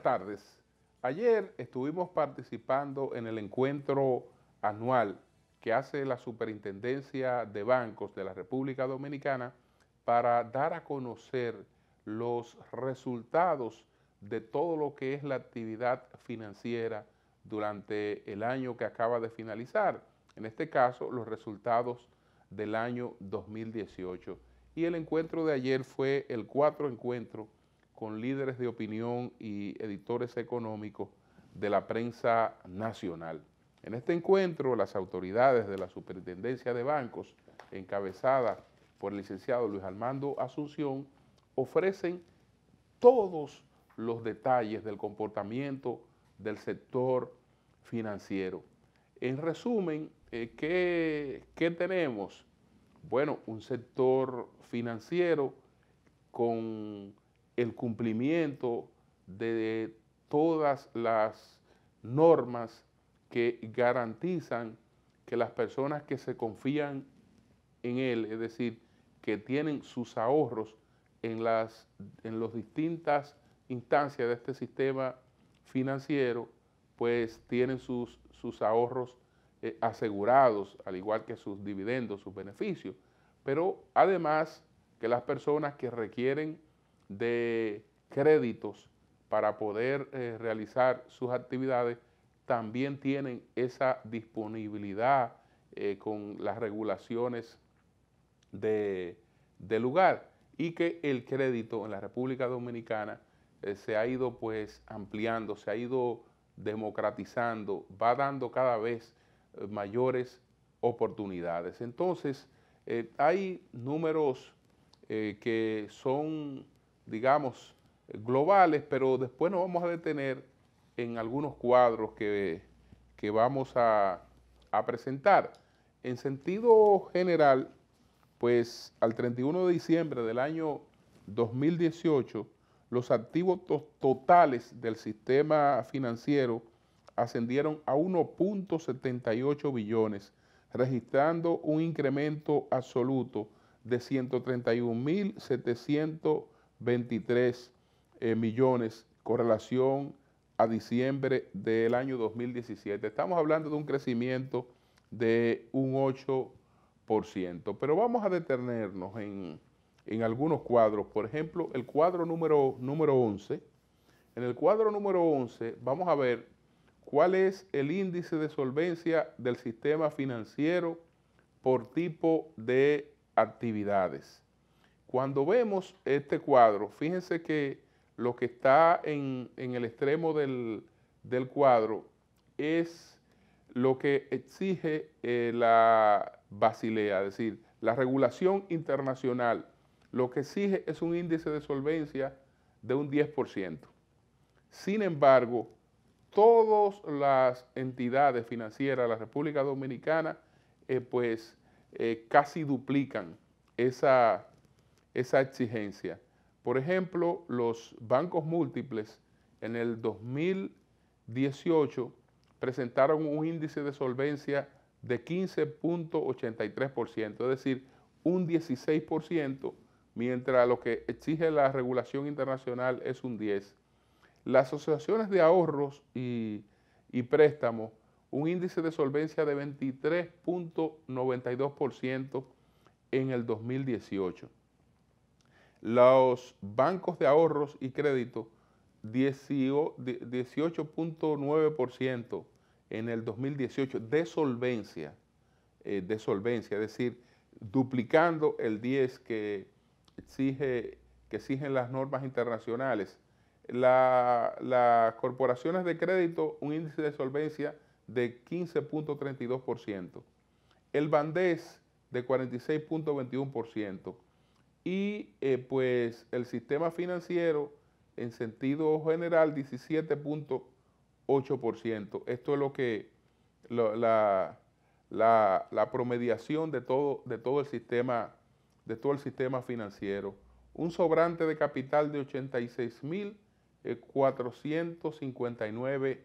tardes. Ayer estuvimos participando en el encuentro anual que hace la Superintendencia de Bancos de la República Dominicana para dar a conocer los resultados de todo lo que es la actividad financiera durante el año que acaba de finalizar, en este caso los resultados del año 2018. Y el encuentro de ayer fue el cuatro encuentro con líderes de opinión y editores económicos de la prensa nacional. En este encuentro, las autoridades de la Superintendencia de Bancos, encabezada por el licenciado Luis Armando Asunción, ofrecen todos los detalles del comportamiento del sector financiero. En resumen, eh, ¿qué tenemos? Bueno, un sector financiero con el cumplimiento de todas las normas que garantizan que las personas que se confían en él, es decir, que tienen sus ahorros en las en los distintas instancias de este sistema financiero, pues tienen sus, sus ahorros eh, asegurados, al igual que sus dividendos, sus beneficios. Pero además que las personas que requieren de créditos para poder eh, realizar sus actividades, también tienen esa disponibilidad eh, con las regulaciones de, lugar y que el crédito en la República Dominicana eh, se ha ido pues ampliando, se ha ido democratizando, va dando cada vez mayores oportunidades. Entonces, hay números que son digamos, globales, pero después nos vamos a detener en algunos cuadros que, que vamos a, presentar. En sentido general, pues al 31 de diciembre del año 2018, los activos totales del sistema financiero ascendieron a 1.78 billones, registrando un incremento absoluto de 131.700 23 eh, millones con relación a diciembre del año 2017. Estamos hablando de un crecimiento de un 8%, pero vamos a detenernos en, en algunos cuadros. Por ejemplo, el cuadro número, número 11. En el cuadro número 11 vamos a ver cuál es el índice de solvencia del sistema financiero por tipo de actividades. Cuando vemos este cuadro, fíjense que lo que está en, el extremo del, cuadro es lo que exige eh, la Basilea, es decir, la regulación internacional. Lo que exige es un índice de solvencia de un 10%. Sin embargo, todas las entidades financieras de la República Dominicana, eh, pues eh, casi duplican esa esa exigencia. Por ejemplo, los bancos múltiples en el 2018 presentaron un índice de solvencia de 15.83%, es decir, un 16%, mientras lo que exige la regulación internacional es un 10%. Las asociaciones de ahorros y, y préstamos, un índice de solvencia de 23.92% en el 2018 los bancos de ahorros y crédito 18.9% en el 2018 de solvencia, eh, de solvencia, es decir, duplicando el 10 que, exige, que exigen las normas internacionales. las corporaciones de crédito, un índice de solvencia de 15.32%. El Bandés de 46.21% y eh, pues el sistema financiero en sentido general 17.8%. Esto es lo que la, promediación de todo, de todo el sistema de todo el sistema financiero. Un sobrante de capital de 86.459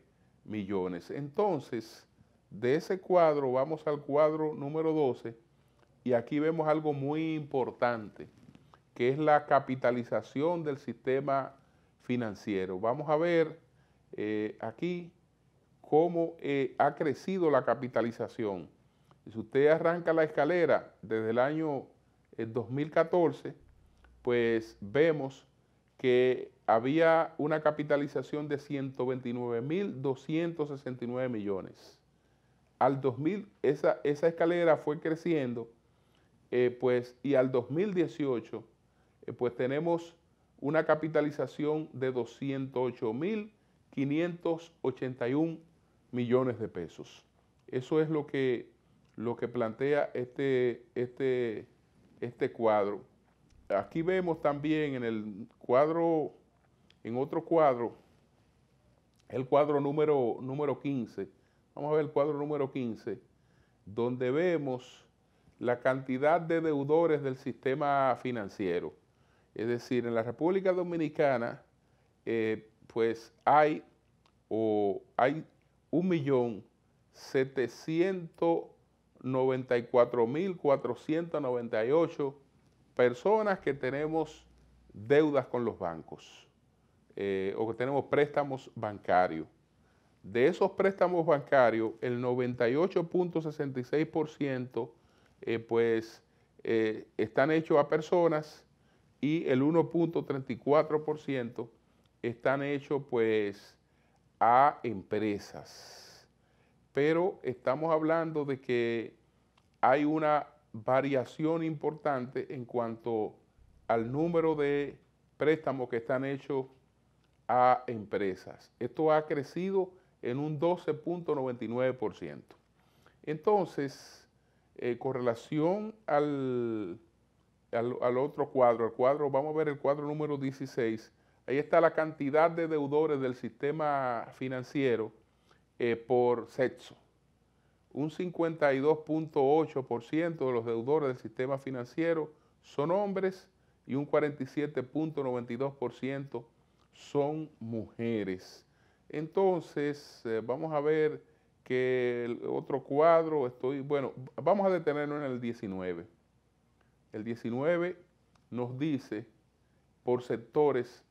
millones. Entonces, de ese cuadro vamos al cuadro número 12 y aquí vemos algo muy importante que es la capitalización del sistema financiero. Vamos a ver eh, aquí cómo eh, ha crecido la capitalización. Si usted arranca la escalera desde el año 2014, eh, pues vemos que había una capitalización de 129.269 millones. Al 2000, esa, esa escalera fue creciendo, pues, y al 2018 eh, pues tenemos una capitalización de 208.581 millones de pesos. Eso es lo que, lo que plantea este, este, este cuadro. Aquí vemos también en el cuadro, en otro cuadro, el cuadro número, número 15. Vamos a ver el cuadro número 15, donde vemos la cantidad de deudores del sistema financiero. Es decir, en la República Dominicana, eh, pues hay, o hay 1.794.498 personas que tenemos deudas con los bancos eh, o que tenemos préstamos bancarios. De esos préstamos bancarios, el 98.66% eh, pues están hechos a personas y el 1.34% están hechos pues a empresas. Pero estamos hablando de que hay una variación importante en cuanto al número de préstamos que están hechos a empresas. Esto ha crecido en un 12.99%. Entonces, eh, con relación al al, otro cuadro, al cuadro, vamos a ver el cuadro número 16. Ahí está la cantidad de deudores del sistema financiero eh, por sexo. Un 52.8% de los deudores del sistema financiero son hombres y un 47.92% son mujeres. Entonces, eh, vamos a ver que el otro cuadro, estoy, bueno, vamos a detenernos en el 19. El 19 nos dice por sectores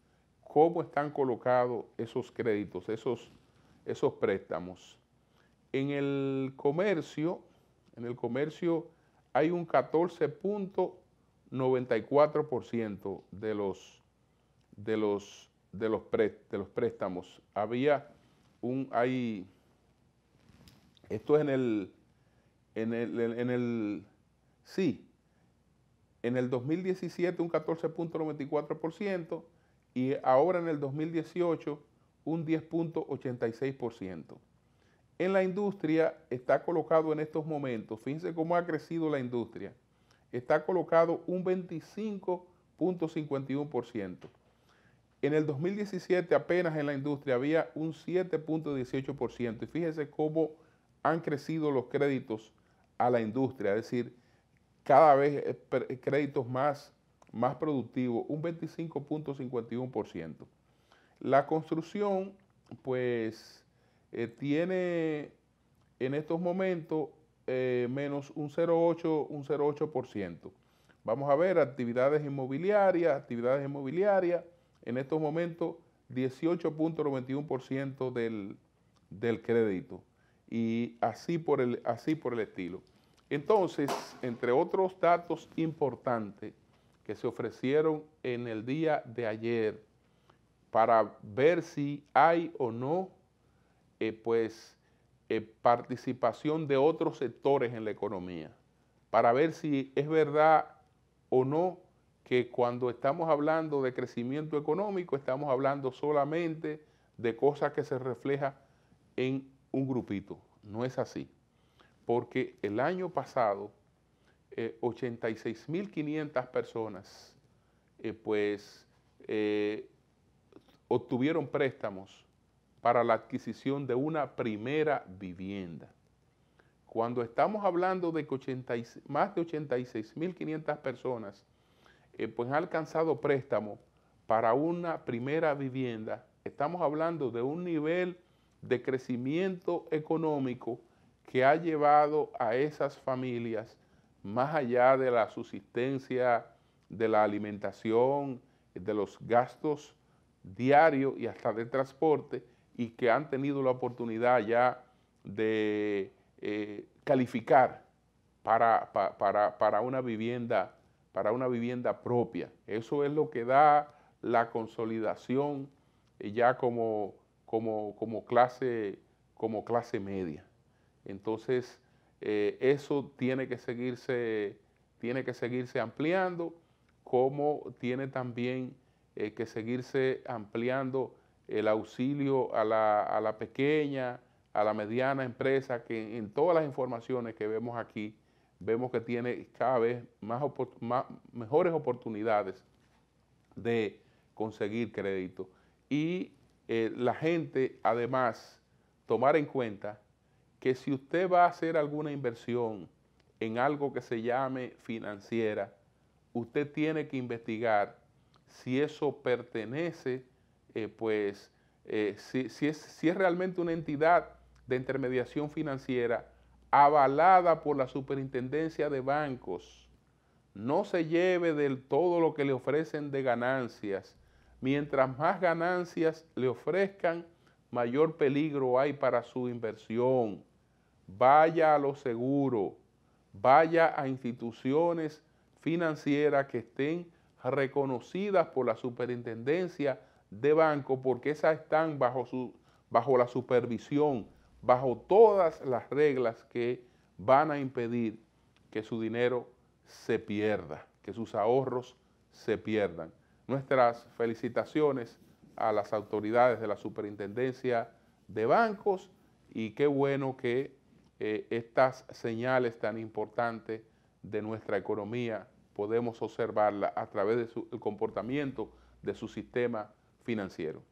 cómo están colocados esos créditos, esos, esos préstamos. En el comercio, en el comercio hay un 14.94% de los, de, los, de, los de los préstamos. Había un, hay, esto es en el, en el, sí, en el 2017 un 14.94% y ahora en el 2018 un 10.86%. En la industria está colocado en estos momentos, fíjense cómo ha crecido la industria, está colocado un 25.51%. En el 2017 apenas en la industria había un 7.18% y fíjense cómo han crecido los créditos a la industria, es decir, cada vez eh, eh, créditos más, más productivos, un 25.51%. La construcción, pues, eh, tiene en estos momentos menos un 0,8%. Un 0,8%. Vamos a ver actividades inmobiliarias, actividades inmobiliarias, en estos momentos 18.91% del, del crédito y así por el, así por el estilo. Entonces, entre otros datos importantes que se ofrecieron en el día de ayer para ver si hay o no eh, pues, eh, participación de otros sectores en la economía, para ver si es verdad o no que cuando estamos hablando de crecimiento económico estamos hablando solamente de cosas que se refleja en un grupito. No es así porque el año pasado 86.500 eh, personas eh, pues eh, obtuvieron préstamos para la adquisición de una primera vivienda. Cuando estamos hablando de que más de 86.500 personas pues han alcanzado préstamo para una primera vivienda, estamos hablando de un nivel de crecimiento económico que ha llevado a esas familias más allá de la subsistencia, de la alimentación, de los gastos diarios y hasta de transporte, y que han tenido la oportunidad ya de eh, calificar para, para, una vivienda, para una vivienda propia. Eso es lo que da la consolidación eh, ya como, como, como, clase, como clase media. Entonces, eh, eso tiene que, seguirse, tiene que seguirse ampliando, como tiene también eh, que seguirse ampliando el auxilio a la, pequeña, a la mediana empresa, que en todas las informaciones que vemos aquí, vemos que tiene cada vez más, mejores oportunidades de conseguir crédito. Y eh, la gente, además, tomar en cuenta que si usted va a hacer alguna inversión en algo que se llame financiera, usted tiene que investigar si eso pertenece, eh, pues, eh, si es realmente una entidad de intermediación financiera avalada por la superintendencia de bancos. No se lleve del todo lo que le ofrecen de ganancias. Mientras más ganancias le ofrezcan, mayor peligro hay para su inversión vaya a lo seguro, vaya a instituciones financieras que estén reconocidas por la superintendencia de banco, porque esas están bajo, su, bajo la supervisión, bajo todas las reglas que van a impedir que su dinero se pierda, que sus ahorros se pierdan. Nuestras felicitaciones a las autoridades de la superintendencia de bancos y qué bueno que eh, estas señales tan importantes de nuestra economía, podemos observarla a través del comportamiento de su sistema financiero.